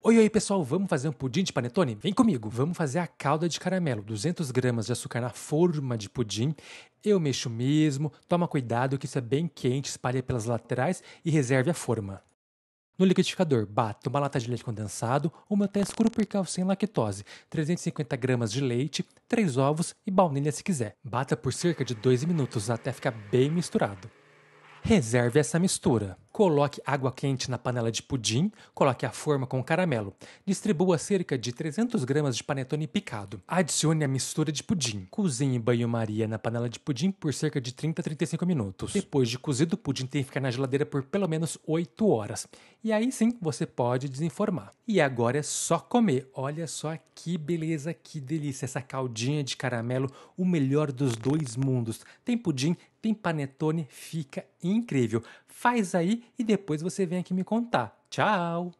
Oi, oi, pessoal, vamos fazer um pudim de panetone? Vem comigo! Vamos fazer a calda de caramelo, 200 gramas de açúcar na forma de pudim. Eu mexo mesmo, toma cuidado que isso é bem quente, espalha pelas laterais e reserve a forma. No liquidificador, bata uma lata de leite condensado, uma até escuro percal sem lactose, 350 gramas de leite, 3 ovos e baunilha se quiser. Bata por cerca de 2 minutos até ficar bem misturado. Reserve essa mistura. Coloque água quente na panela de pudim, coloque a forma com caramelo. Distribua cerca de 300 gramas de panetone picado. Adicione a mistura de pudim. Cozinhe banho-maria na panela de pudim por cerca de 30 a 35 minutos. Depois de cozido, o pudim tem que ficar na geladeira por pelo menos 8 horas. E aí sim você pode desenformar. E agora é só comer. Olha só que beleza, que delícia. Essa caldinha de caramelo, o melhor dos dois mundos. Tem pudim, tem panetone, fica incrível. Faz aí e depois você vem aqui me contar. Tchau!